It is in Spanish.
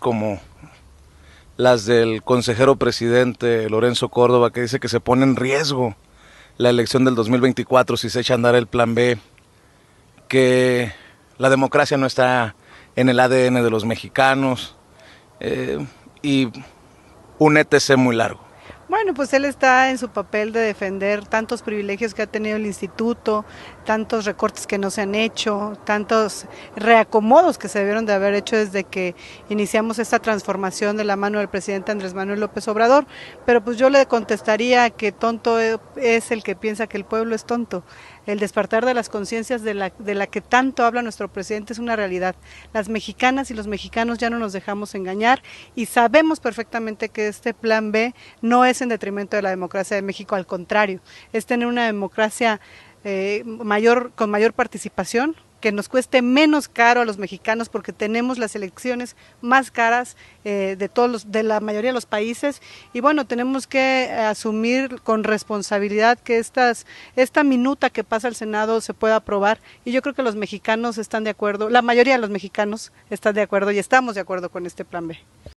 como las del consejero presidente Lorenzo Córdoba, que dice que se pone en riesgo la elección del 2024 si se echa a andar el plan B, que la democracia no está en el ADN de los mexicanos eh, y un ETC muy largo. Bueno, pues él está en su papel de defender tantos privilegios que ha tenido el instituto, tantos recortes que no se han hecho, tantos reacomodos que se debieron de haber hecho desde que iniciamos esta transformación de la mano del presidente Andrés Manuel López Obrador. Pero pues yo le contestaría que tonto es el que piensa que el pueblo es tonto. El despertar de las conciencias de la, de la que tanto habla nuestro presidente es una realidad. Las mexicanas y los mexicanos ya no nos dejamos engañar y sabemos perfectamente que este plan B no es en detrimento de la democracia de México, al contrario, es tener una democracia eh, mayor, con mayor participación, que nos cueste menos caro a los mexicanos porque tenemos las elecciones más caras eh, de todos de la mayoría de los países y bueno tenemos que eh, asumir con responsabilidad que esta minuta que pasa al Senado se pueda aprobar y yo creo que los mexicanos están de acuerdo la mayoría de los mexicanos están de acuerdo y estamos de acuerdo con este plan B.